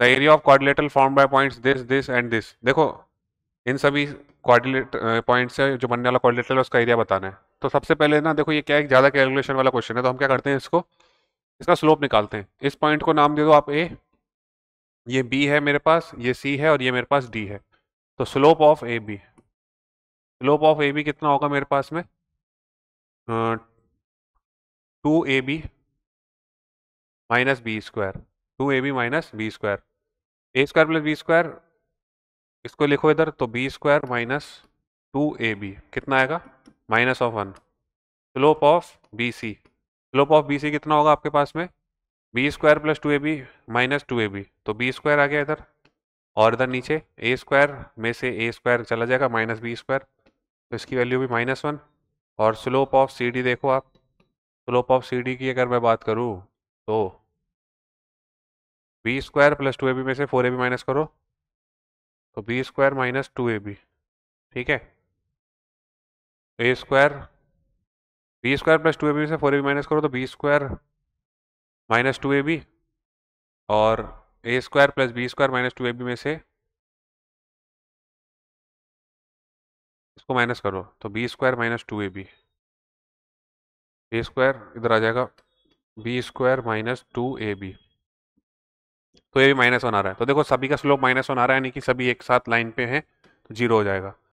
the area of quadrilateral form by points this this and this देखो इन सभी क्वारिलेट point से जो बनने वाला है उसका एरिया बताना है तो सबसे पहले ना देखो ये क्या एक ज़्यादा कैलकुलेशन वाला क्वेश्चन है तो हम क्या करते हैं इसको इसका स्लोप निकालते हैं इस पॉइंट को नाम दे दो आप ए ये बी है मेरे पास ये सी है और ये मेरे पास डी है तो slope of A B slope of A B कितना होगा मेरे पास में two A B minus B square two A B minus B square A square plus B square इसको लिखो इधर तो B square minus two A B कितना आएगा minus of one slope of B C slope of B C कितना होगा आपके पास में B square plus two A B minus two A B तो बी स्क्वायर आ गया इधर और इधर नीचे ए स्क्वायर में से ए स्क्वायर चला जाएगा माइनस बी स्क्वायर तो इसकी वैल्यू भी माइनस वन और स्लोप ऑफ सी डी देखो आप स्लोप ऑफ सी डी की अगर मैं बात करूँ तो B square plus two A B में से फोर ए बी माइनस करो तो B square minus two A B ठीक है A square B square plus two A B में से फोर ए बी माइनस करो तो B square minus two A B और A square plus B square minus two A B में से इसको माइनस करो तो B square minus two A B A square इधर आ जाएगा B square minus two A B तो ये भी माइनस वन आ रहा है तो देखो सभी का स्लोप माइनस वन आ रहा है यानी कि सभी एक साथ लाइन पे हैं तो जीरो हो जाएगा